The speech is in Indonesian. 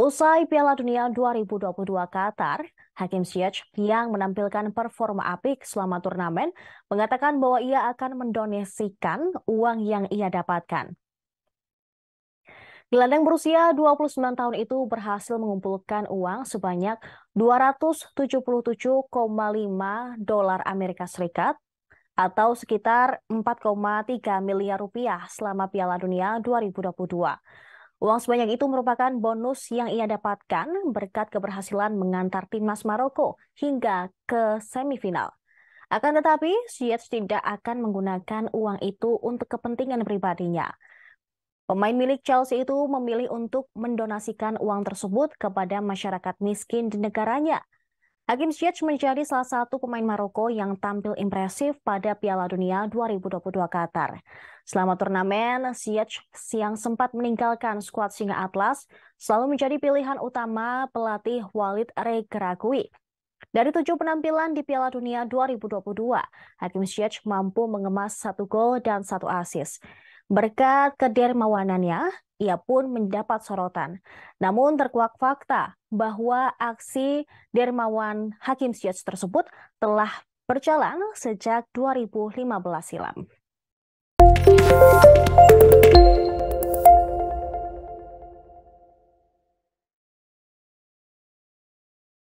Usai Piala Dunia 2022 Qatar, Hakim Ziyech yang menampilkan performa apik selama turnamen mengatakan bahwa ia akan mendonasikan uang yang ia dapatkan. Gelandang berusia 29 tahun itu berhasil mengumpulkan uang sebanyak 277,5 dolar Amerika Serikat atau sekitar 4,3 miliar rupiah selama Piala Dunia 2022. Uang sebanyak itu merupakan bonus yang ia dapatkan berkat keberhasilan mengantar timnas Maroko hingga ke semifinal. Akan tetapi, Syed tidak akan menggunakan uang itu untuk kepentingan pribadinya. Pemain milik Chelsea itu memilih untuk mendonasikan uang tersebut kepada masyarakat miskin di negaranya – Hakim Ziyech menjadi salah satu pemain Maroko yang tampil impresif pada Piala Dunia 2022 Qatar. Selama turnamen, Ziyech siang sempat meninggalkan skuad Singa Atlas selalu menjadi pilihan utama pelatih Walid Regragui. Dari tujuh penampilan di Piala Dunia 2022, Hakim Ziyech mampu mengemas satu gol dan satu asis. Berkat kedermawanannya, ia pun mendapat sorotan. Namun terkuak fakta bahwa aksi dermawan Hakim Syed tersebut telah berjalan sejak 2015 silam.